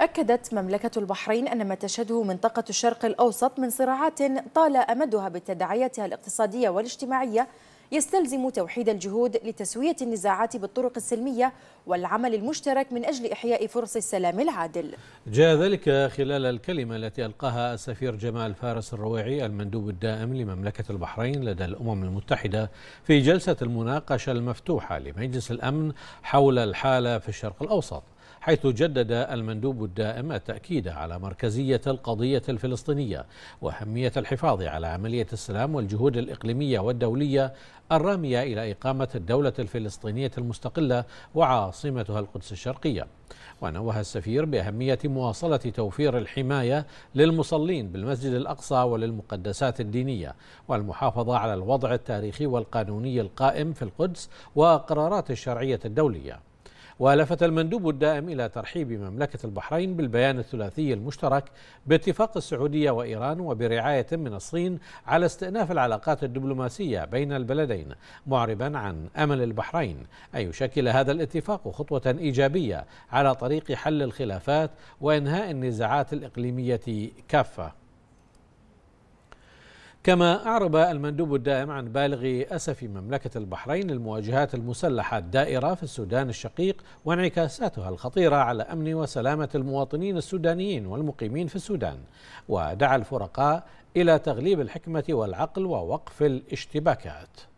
أكدت مملكة البحرين أن ما تشهده منطقة الشرق الأوسط من صراعات طال أمدها بتداعياتها الاقتصادية والاجتماعية يستلزم توحيد الجهود لتسوية النزاعات بالطرق السلمية والعمل المشترك من أجل إحياء فرص السلام العادل جاء ذلك خلال الكلمة التي ألقاها السفير جمال فارس الرويعي المندوب الدائم لمملكة البحرين لدى الأمم المتحدة في جلسة المناقشة المفتوحة لمجلس الأمن حول الحالة في الشرق الأوسط حيث جدد المندوب الدائم التأكيد على مركزية القضية الفلسطينية وأهمية الحفاظ على عملية السلام والجهود الإقليمية والدولية الرامية إلى إقامة الدولة الفلسطينية المستقلة وعاصمتها القدس الشرقية ونوه السفير بأهمية مواصلة توفير الحماية للمصلين بالمسجد الأقصى وللمقدسات الدينية والمحافظة على الوضع التاريخي والقانوني القائم في القدس وقرارات الشرعية الدولية ولفت المندوب الدائم إلى ترحيب مملكة البحرين بالبيان الثلاثي المشترك باتفاق السعودية وإيران وبرعاية من الصين على استئناف العلاقات الدبلوماسية بين البلدين معربا عن أمل البحرين أن يشكل هذا الاتفاق خطوة إيجابية على طريق حل الخلافات وإنهاء النزاعات الإقليمية كافة كما أعرب المندوب الدائم عن بالغ أسف مملكة البحرين المواجهات المسلحة الدائرة في السودان الشقيق وانعكاساتها الخطيرة على أمن وسلامة المواطنين السودانيين والمقيمين في السودان ودعا الفرقاء إلى تغليب الحكمة والعقل ووقف الاشتباكات